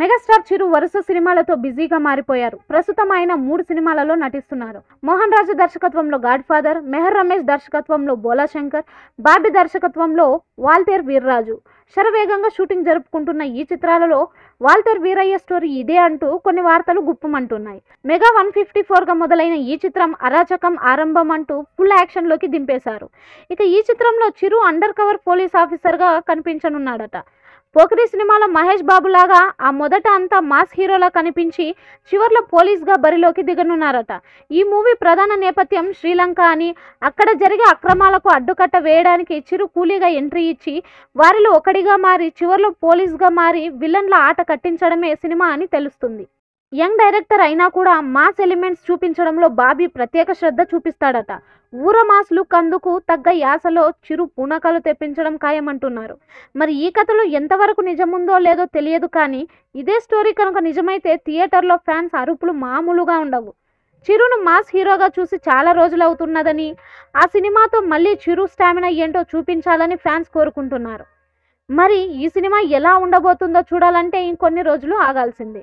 megastar చిరు వరుస సినిమాలతో బిజీగా మారిపోయారు ప్రస్తుతం ఆయన మూడు సినిమాలలో నటిస్తున్నారు మోహన్ రాజు దర్శకత్వంలో గాడ్ ఫాదర్ మెహర్ రమేష్ దర్శకత్వంలో బోలా శంకర్ బాబీ దర్శకత్వంలో వాల్తేర్ వీర్రాజు శరవేగంగా షూటింగ్ జరుపుకుంటున్న ఈ చిత్రాలలో వాల్తేర్ వీరయ్య స్టోరీ ఇదే అంటూ కొన్ని వార్తలు గుప్పమంటున్నాయి మెగా వన్ ఫిఫ్టీ ఫోర్గా మొదలైన ఈ చిత్రం అరాచకం ఆరంభం అంటూ ఫుల్ యాక్షన్లోకి దింపేశారు ఇక ఈ చిత్రంలో చిరు అండర్ కవర్ పోలీస్ ఆఫీసర్గా కనిపించనున్నాడట పోకిరి సినిమాలో మహేష్ బాబు లాగా ఆ మొదట అంతా మాస్ హీరోలా కనిపించి చివర్లో పోలీస్గా బరిలోకి దిగనున్నారట ఈ మూవీ ప్రధాన నేపథ్యం శ్రీలంక అని అక్కడ జరిగే అక్రమాలకు అడ్డుకట్ట వేయడానికి చిరు కూలీగా ఎంట్రీ ఇచ్చి వారిలో ఒకడిగా మారి చివర్లో పోలీస్గా మారి విలన్ల ఆట కట్టించడమే సినిమా అని తెలుస్తుంది యంగ్ డైరెక్టర్ అయినా కూడా మాస్ ఎలిమెంట్స్ చూపించడంలో బాబీ ప్రత్యేక శ్రద్ధ చూపిస్తాడట ఊర మాస్ లుక్ అందుకు తగ్గ యాసలో చిరు పూనకాలు తెప్పించడం ఖాయమంటున్నారు మరి ఈ కథలో ఎంతవరకు నిజముందో లేదో తెలియదు కానీ ఇదే స్టోరీ కనుక నిజమైతే థియేటర్లో ఫ్యాన్స్ అరుపులు మామూలుగా ఉండవు చిరును మాస్ హీరోగా చూసి చాలా రోజులు అవుతున్నదని ఆ సినిమాతో మళ్ళీ చిరు స్టామినా ఏంటో చూపించాలని ఫ్యాన్స్ కోరుకుంటున్నారు మరి ఈ సినిమా ఎలా ఉండబోతుందో చూడాలంటే ఇంకొన్ని రోజులు ఆగాల్సిందే